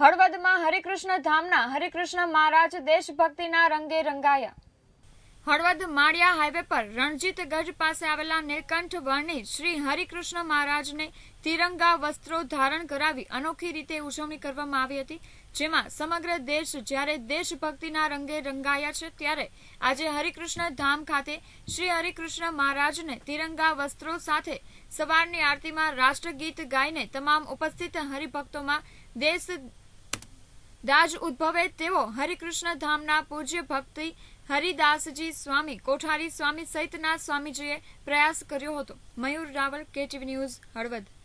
હળવદમાં હરિકૃષ્ણ ધામના હરિકૃષ્ણ મહારાજ દેશભક્તિના રંગે રંગાયા હળવદ માળિયા હાઈવે પર રણજીત ગઢ પાસે આવેલા નીલકંઠ વર્ણી શ્રી હરિકૃષ્ણ મહારાજને તિરંગા વસ્ત્રો ધારણ કરાવી અનોખી રીતે ઉજવણી કરવામાં આવી હતી જેમાં સમગ્ર દેશ જ્યારે દેશભક્તિના રંગે રંગાયા છે ત્યારે આજે હરિકૃષ્ણ ધામ ખાતે શ્રી હરિકૃષ્ણ મહારાજને તિરંગા વસ્ત્રો સાથે સવારની આરતીમાં રાષ્ટ્રગીત ગાઈને તમામ ઉપસ્થિત હરિભક્તોમાં દેશ દાજ ઉદ્ભવે તેઓ હરિકૃષ્ણ ધામના પૂજ્ય ભક્તિ હરિદાસજી સ્વામી કોઠારી સ્વામી સહિતના સ્વામીજીએ પ્રયાસ કર્યો હતો મયુર રાવલ કેટીવી ન્યૂઝ હળવદ